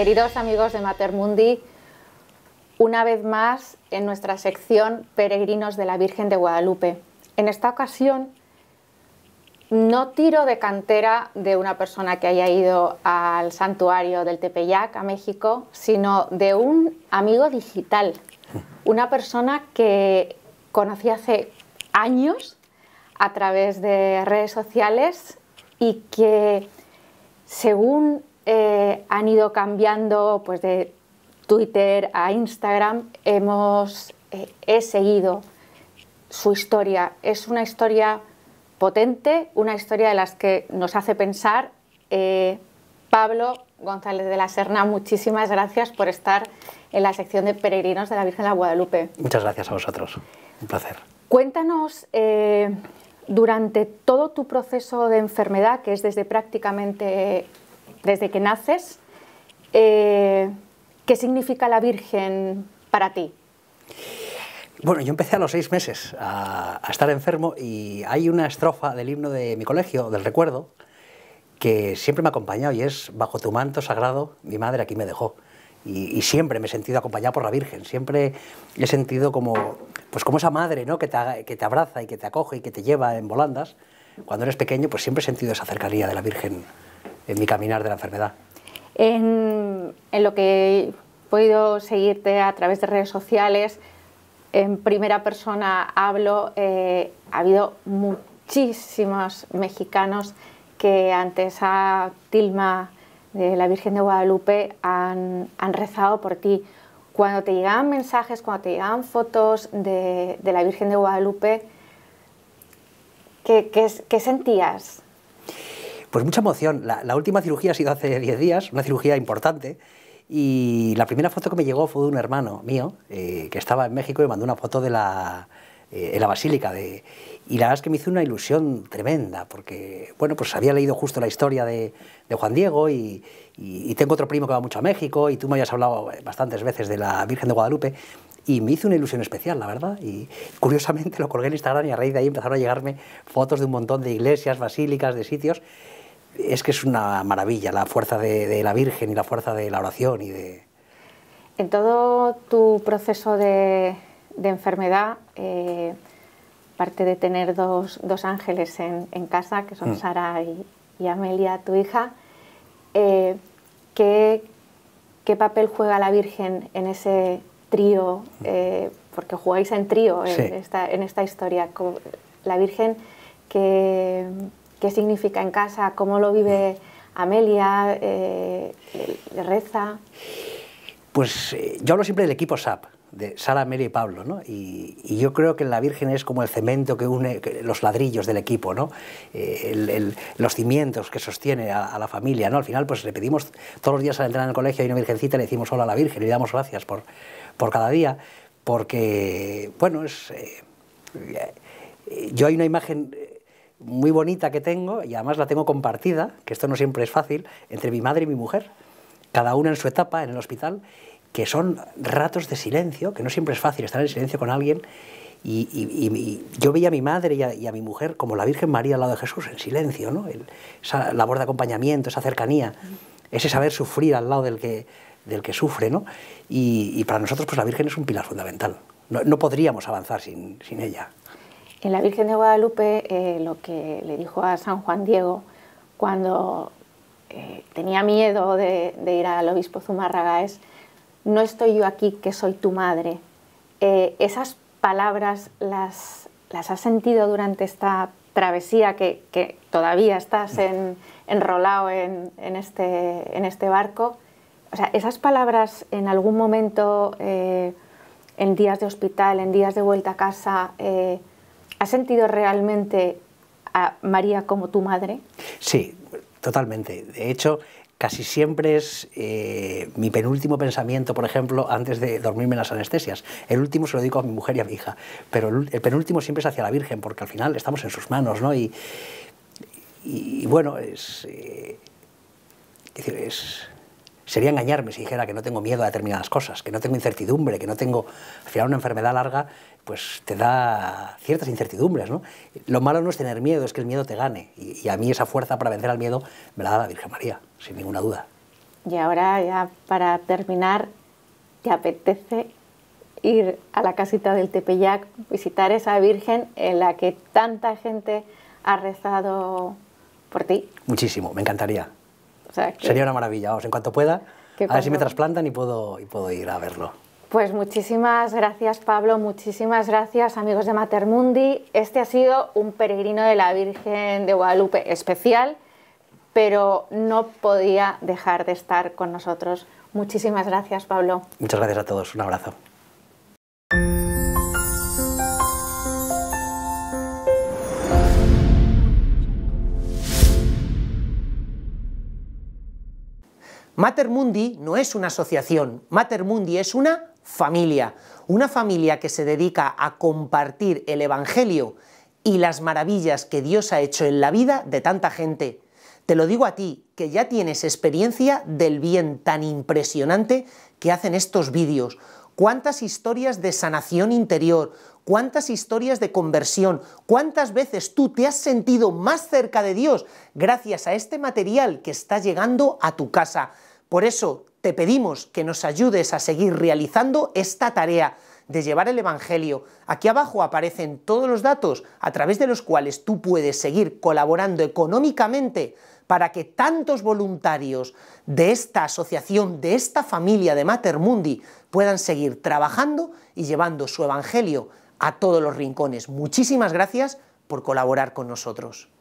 Queridos amigos de Matermundi, una vez más en nuestra sección Peregrinos de la Virgen de Guadalupe. En esta ocasión no tiro de cantera de una persona que haya ido al santuario del Tepeyac, a México, sino de un amigo digital, una persona que conocí hace años a través de redes sociales y que según eh, han ido cambiando pues, de Twitter a Instagram, hemos, eh, he seguido su historia. Es una historia potente, una historia de las que nos hace pensar. Eh, Pablo González de la Serna, muchísimas gracias por estar en la sección de peregrinos de la Virgen de Guadalupe. Muchas gracias a vosotros, un placer. Cuéntanos, durante todo tu proceso de enfermedad, que es desde prácticamente desde que naces, eh, ¿qué significa la Virgen para ti? Bueno, yo empecé a los seis meses a, estar enfermo y hay una estrofa del himno de mi colegio, del recuerdo, que siempre me ha acompañado y es Bajo tu manto sagrado mi madre aquí me dejó. Y, siempre me he sentido acompañado por la Virgen, siempre he sentido como, pues como esa madre ¿no? que, te, que te abraza y que te acoge y que te lleva en volandas. Cuando eres pequeño, pues siempre he sentido esa cercanía de la Virgen en mi caminar de la enfermedad. En, lo que he podido seguirte a través de redes sociales, en primera persona hablo, eh, ha habido muchísimos mexicanos que ante esa tilma de la Virgen de Guadalupe han, rezado por ti. Cuando te llegaban mensajes, cuando te llegaban fotos de, la Virgen de Guadalupe, qué, qué sentías? Pues mucha emoción. La, última cirugía ha sido hace 10 días, una cirugía importante. Y la primera foto que me llegó fue de un hermano mío eh, que estaba en México y me mandó una foto de la, eh, la basílica. De, y la verdad es que me hizo una ilusión tremenda, porque bueno, pues había leído justo la historia de, de Juan Diego y, y, tengo otro primo que va mucho a México y tú me habías hablado bastantes veces de la Virgen de Guadalupe. Y me hizo una ilusión especial, la verdad. Y curiosamente lo colgué en Instagram y a raíz de ahí empezaron a llegarme fotos de un montón de iglesias, basílicas, de sitios es que es una maravilla la fuerza de, la Virgen y la fuerza de la oración y de... En todo tu proceso de, enfermedad, aparte eh, de tener dos, ángeles en, casa, que son mm. Sara y, Amelia, tu hija, eh, ¿qué, papel juega la Virgen en ese trío? Eh, porque jugáis en trío en, esta, en esta historia. la Virgen que qué significa en casa, cómo lo vive Amelia, eh, reza. Pues eh, yo hablo siempre del equipo SAP, de Sara, Amelia y Pablo, ¿no? Y, yo creo que la Virgen es como el cemento que une los ladrillos del equipo, ¿no? Eh, los cimientos que sostiene a, la familia, ¿no? Al final, pues le pedimos todos los días al entrar en el colegio, hay una virgencita, le decimos hola a la Virgen y le damos gracias por, por cada día, porque, bueno, es... yo hay una imagen muy bonita que tengo, y además la tengo compartida, que esto no siempre es fácil, entre mi madre y mi mujer, cada una en su etapa en el hospital, que son ratos de silencio, que no siempre es fácil estar en silencio con alguien. Y, yo veía a mi madre y a, mi mujer como la Virgen María al lado de Jesús, en silencio, ¿no? esa labor de acompañamiento, esa cercanía, ese saber sufrir al lado del que, del que sufre. ¿no? Y, para nosotros pues, la Virgen es un pilar fundamental. No, podríamos avanzar sin ella. En la Virgen de Guadalupe eh, lo que le dijo a San Juan Diego cuando eh, tenía miedo de, ir al obispo Zumárraga es, no estoy yo aquí que soy tu madre. Eh, esas palabras las, las has sentido durante esta travesía que, todavía estás enrolado en, este, en este barco. O sea, esas palabras en algún momento, en días de hospital, en días de vuelta a casa, ¿Has sentido realmente a María como tu madre? Sí, totalmente. De hecho, casi siempre es eh, mi penúltimo pensamiento, por ejemplo, antes de dormirme en las anestesias. El último se lo digo a mi mujer y a mi hija, pero el, penúltimo siempre es hacia la Virgen, porque al final estamos en sus manos, ¿no? Y, bueno, es, eh, es sería engañarme si dijera que no tengo miedo a determinadas cosas, que no tengo incertidumbre, que no tengo... Al final una enfermedad larga pues te da ciertas incertidumbres, ¿no? Lo malo no es tener miedo, es que el miedo te gane. Y, y a mí esa fuerza para vencer al miedo me la da la Virgen María, sin ninguna duda. Y ahora ya para terminar, ¿te apetece ir a la casita del Tepeyac, visitar esa Virgen en la que tanta gente ha rezado por ti? Muchísimo, me encantaría. Sería una maravilla, vamos, en cuanto pueda, a ver si me trasplantan y puedo, y puedo ir a verlo. Pues muchísimas gracias Pablo, muchísimas gracias amigos de Matermundi. Este ha sido un peregrino de la Virgen de Guadalupe especial, pero no podía dejar de estar con nosotros. Muchísimas gracias Pablo. Muchas gracias a todos, un abrazo. Mater Mundi no es una asociación, Mater Mundi es una familia, una familia que se dedica a compartir el Evangelio y las maravillas que Dios ha hecho en la vida de tanta gente. Te lo digo a ti, que ya tienes experiencia del bien tan impresionante que hacen estos vídeos. ¿Cuántas historias de sanación interior? ¿Cuántas historias de conversión? ¿Cuántas veces tú te has sentido más cerca de Dios gracias a este material que está llegando a tu casa? Por eso te pedimos que nos ayudes a seguir realizando esta tarea de llevar el Evangelio. Aquí abajo aparecen todos los datos a través de los cuales tú puedes seguir colaborando económicamente para que tantos voluntarios de esta asociación, de esta familia de Mater Mundi, puedan seguir trabajando y llevando su Evangelio a todos los rincones. Muchísimas gracias por colaborar con nosotros.